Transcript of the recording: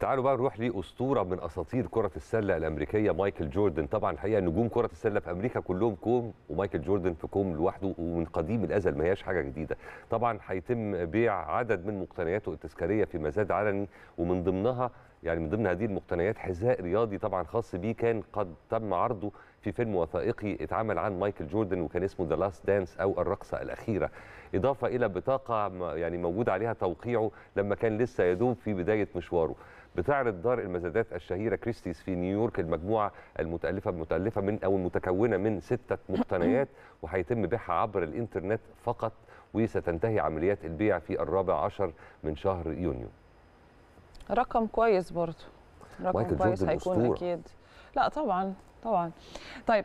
تعالوا بقى نروح لاسطوره من اساطير كره السله الامريكيه مايكل جوردن طبعا الحقيقه نجوم كره السله في امريكا كلهم كوم ومايكل جوردن في كوم لوحده ومن قديم الازل ما هياش حاجه جديده طبعا هيتم بيع عدد من مقتنياته التذكاريه في مزاد علني ومن ضمنها يعني من ضمن هذه المقتنيات حذاء رياضي طبعا خاص بيه كان قد تم عرضه في فيلم وثائقي اتعمل عن مايكل جوردن وكان اسمه ذا لاست دانس او الرقصه الاخيره اضافه الى بطاقه يعني موجود عليها توقيعه لما كان لسه يدوب في بدايه مشواره بتعرض دار المزادات الشهيره كريستيز في نيويورك المجموعه المتالفه المتالفه من او المتكونه من سته مقتنيات وهيتم بيعها عبر الانترنت فقط وستنتهي عمليات البيع في الرابع عشر من شهر يونيو رقم كويس برضه رقم كويس هيكون اكيد لا طبعا طبعا طيب